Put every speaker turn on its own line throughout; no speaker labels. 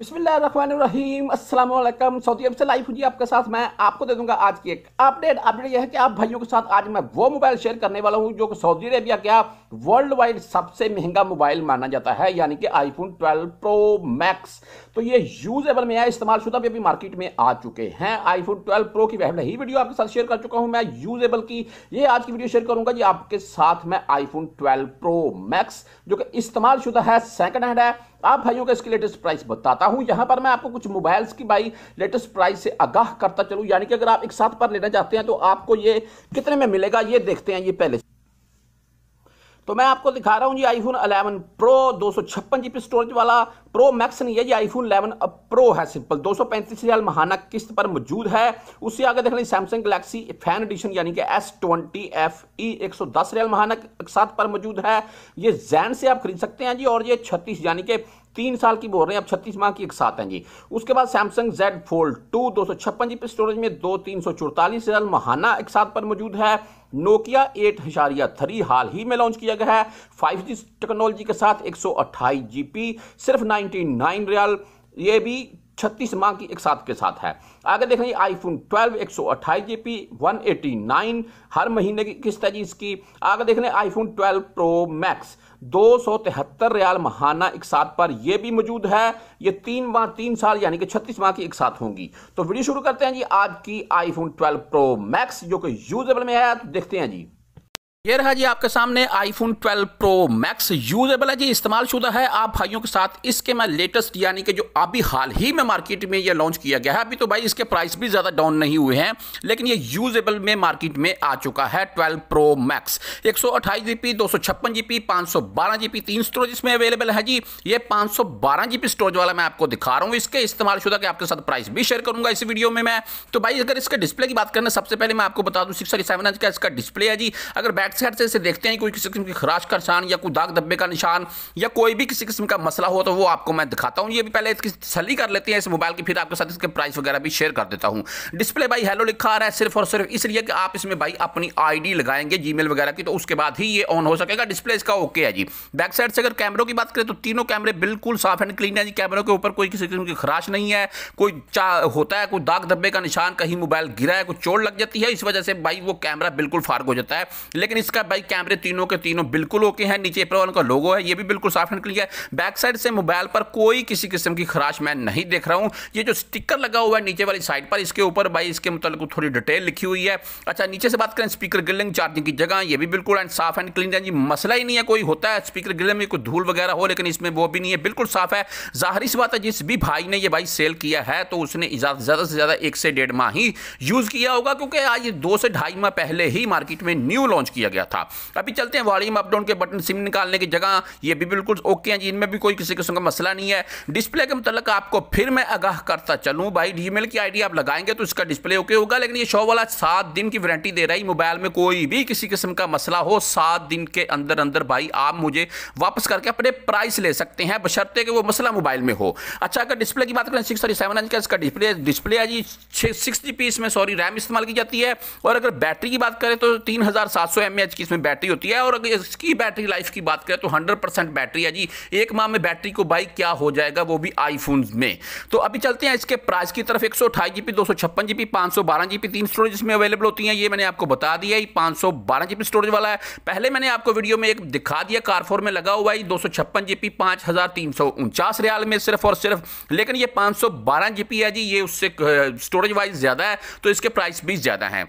अस्सलाम वालेकुम सऊदी अरब से लाइव हूँ जी आपके साथ मैं आपको दे दूंगा आज की एक अपडेट अपडेट यह है कि आप भाइयों के साथ आज मैं वो मोबाइल शेयर करने वाला हूँ जो कि सऊदी अरेबिया क्या वर्ल्ड वाइड सबसे महंगा मोबाइल माना जाता है यानी कि आईफोन 12 प्रो मैक्स तो ये यूजेबल में है इस्तेमाल शुदा भी अभी मार्केट में आ चुके हैं आईफोन ट्वेल्व प्रो की वह ही वीडियो आपके साथ शेयर कर चुका हूँ मैं यूजेबल की ये आज की वीडियो शेयर करूंगा जी आपके साथ मैं आईफोन ट्वेल्व प्रो मैक्स जो कि इस्तेमाल शुदा है सेकंड हैंड है आप भाइयों का इसकी लेटेस्ट प्राइस बताता हूं यहां पर मैं आपको कुछ मोबाइल्स की भाई लेटेस्ट प्राइस से आगाह करता चलूं यानी कि अगर आप एक साथ पर लेना चाहते हैं तो आपको ये कितने में मिलेगा ये देखते हैं ये पहले तो मैं आपको दिखा रहा हूँ जी आईफोन 11 प्रो दो सौ छप्पन जीबी स्टोरेज वाला प्रो मैक्स नहीं है जी आईफोन 11 प्रो है सिंपल दो सौ पैंतीस महाना किस्त पर मौजूद है उससे आगे देख लें सैमसंग गलेक्सी फैन एडिशन यानी कि एस ट्वेंटी एफ ई एक सौ दस रियल महाना साथ पर मौजूद है ये जैन से आप खरीद सकते हैं जी और ये छत्तीस यानी कि तीन साल की बोल रहे हैं अब छत्तीस माह की एक साथ हैं जी उसके बाद सैमसंग जेड फोल्ड टू दो सौ छप्पन जीबी स्टोरेज में दो तीन सौ चौतालीस हजार महाना एक साथ पर मौजूद है नोकिया एट इशारिया थ्री हाल ही में लॉन्च किया गया है फाइव जी टेक्नोलॉजी के साथ एक सौ अट्ठाईस जी सिर्फ नाइनटी नाइन रियाल ये भी छत्तीस माह की एक साथ के साथ है आगे देखेंगे आईफोन 12 एक सौ अट्ठाईस पी वन एटी नाइन हर महीने की किस्त है जी इसकी आगे देख रहे आईफोन 12 प्रो मैक्स दो सौ तिहत्तर रियाल महाना एक साथ पर यह भी मौजूद है ये तीन माह तीन साल यानी कि छत्तीस माह की एक साथ होंगी तो वीडियो शुरू करते हैं जी आज की आईफोन 12 प्रो मैक्स जो कि यूजेबल में है तो देखते हैं जी ये रहा जी आपके सामने आईफोन 12 प्रो मैक्स यूजेबल है जी इस्तेमाल शुदा है आप भाइयों के साथ इसके मैं लेटेस्ट यानी कि जो अभी हाल ही में मार्केट में ये लॉन्च किया गया है अभी तो भाई इसके प्राइस भी ज़्यादा डाउन नहीं हुए हैं लेकिन ये यूजेबल में मार्केट में आ चुका है 12 प्रो मैक्स एक सौ अट्ठाईस जी पी दो सौ छप्पन जी पी पाँच सौ बारह जी पी तीन स्टोरेज इसमें अवेलेबल है जी ये पाँच सौ बारह जी पी स्टोरेज वाला मैं आपको दिखा रहा हूँ इसके इस्तेमाल शुदा के आपके साथ प्राइस भी शेयर करूँगा इस वीडियो में मैं तो भाई अगर इसके डिस्प्ले की बात करना सबसे पहले मैं आपको बता दूँ सिक्स सेवन इंच का इसका डिस्प्ले है जी अगर बैट अक्सर से इसे देखते हैं कोई किसी किस्म की खराश का निशान या कोई दाग धब्बे का निशान या कोई भी किसी किस्म का मसला हो तो वो आपको मैं दिखाता हूँ ये भी पहले इसकी सली कर लेते हैं इस मोबाइल की फिर आपके साथ इसके प्राइस वगैरह भी शेयर कर देता हूँ डिस्प्ले भाई हेलो लिखा आ रहा है सिर्फ और सिर्फ इसलिए कि आप इसमें भाई अपनी आई लगाएंगे जी वगैरह की तो उसके बाद ही ये ऑन हो सकेगा डिस्प्ले इसका ओके है जी बैक साइड से अगर कैमरों की बात करें तो तीनों कैमरे बिल्कुल साफ एंड क्लीन है जी कैमरों के ऊपर कोई किसी किस्म की खराश नहीं है कोई होता है कोई दाग धब्बे का निशान कहीं मोबाइल गिरा है कोई चोट लग जाती है इस वजह से भाई वो कैमरा बिल्कुल फार्ग हो जाता है लेकिन इसका भाई कैमरे तीनों के तीनों बिल्कुल ओके हैं नीचे एप्रोन का लोगो है ये भी बिल्कुल साफ एंड क्लियर है बैक साइड से मोबाइल पर कोई किसी किस्म की खराश मैं नहीं देख रहा हूँ ये जो स्टिकर लगा हुआ है नीचे वाली साइड पर इसके ऊपर भाई इसके मतलब थोड़ी डिटेल लिखी हुई है अच्छा नीचे से बात करें स्पीकर ग्रिलिंग चार्जिंग की जगह ये भी बिल्कुल एंड साफ एंड क्लीन है जी मसला ही नहीं है कोई होता है स्पीकर ग्रिलिंग में कोई धूल वगैरह हो लेकिन इसमें वो भी नहीं है बिल्कुल साफ है जाहरी सी बात है जिस भी भाई ने ये भाई सेल किया है तो उसने ज़्यादा से ज़्यादा एक से डेढ़ माह ही यूज़ किया होगा क्योंकि आज दो से ढाई माह पहले ही मार्केट में न्यू लॉन्च किया गया गया था अभी चलते हैं वॉल्यूम अप डाउन के बटन सिम निकालने की जगह ये भी बिल्कुल ओके हैं जी इनमें भी कोई किसी किस्म का मसला नहीं है डिस्प्ले के मतलब आपको फिर मैं आगाह करता चलूँ भाई जीमेल की आई आप लगाएंगे तो इसका डिस्प्ले ओके होगा लेकिन ये शो वाला सात दिन की वारंटी दे रहा है मोबाइल में कोई भी किसी किस्म का मसला हो सात दिन के अंदर अंदर भाई आप मुझे वापस करके अपने प्राइस ले सकते हैं बशर्ते कि वो मसला मोबाइल में हो अच्छा अगर डिस्प्ले की बात करें सिक्स सॉरी सेवन इंच का इसका डिस्प्ले डिस्प्ले है जी सिक्स जी पी इसमें सॉरी रैम इस्तेमाल की जाती है और अगर बैटरी की बात करें तो तीन हज़ार सात सौ एम एम की इसमें बैटरी होती है और अगर इसकी बैटरी लाइफ की बात करें तो हंड्रेड बैटरी है जी एक माह में बैटरी को बाई क्या हो जाएगा वो भी आईफोन में तो अभी चलते हैं इसके प्राइस की तरफ एक सौ अठाई तीन स्टोरेज इसमें अवेलेबल होती है ये मैंने आपको बता दिया पांच सौ बारह जी स्टोरेज वाला है पहले मैंने आपको वीडियो में एक दिखा दिया कारफोर में लगा हुआ है दो सौ छप्पन जीपी बी हज़ार तीन सौ उनचास रियाल में सिर्फ और सिर्फ लेकिन ये पांच सौ बारह जी है जी ये उससे स्टोरेज वाइज ज़्यादा है तो इसके प्राइस भी ज़्यादा है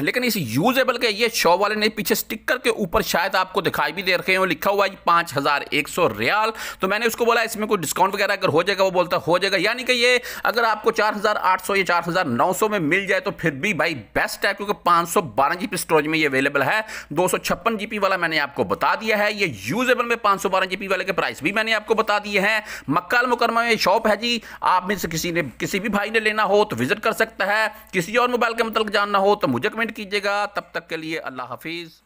लेकिन इस यूजेबल के ये शॉप वाले ने पीछे स्टिकर के ऊपर शायद आपको दिखाई भी दे रखे हो लिखा हुआ है पाँच हज़ार एक सौ रियाल तो मैंने उसको बोला इसमें कोई डिस्काउंट वगैरह अगर हो जाएगा वो बोलता हो जाएगा यानी कि ये अगर आपको चार हज़ार आठ सौ या चार हज़ार नौ सौ में मिल जाए तो फिर भी भाई बेस्ट है क्योंकि पाँच सौ बारह जी पी स्टोरेज में ये अवेलेबल है दो सौ छप्पन जी पी वाला मैंने आपको बता दिया है ये यूजेबल में पाँच सौ बारह जी पी वाले के प्राइस भी मैंने आपको बता दिए हैं मक्काल मुकरमा में शॉप है जी आप में से किसी ने किसी भी भाई ने लेना हो तो विजिट कर सकता है किसी और मोबाइल के मतलब जानना हो तो मुझे कमेंट कीजिएगा तब तक के लिए अल्लाह हाफिज़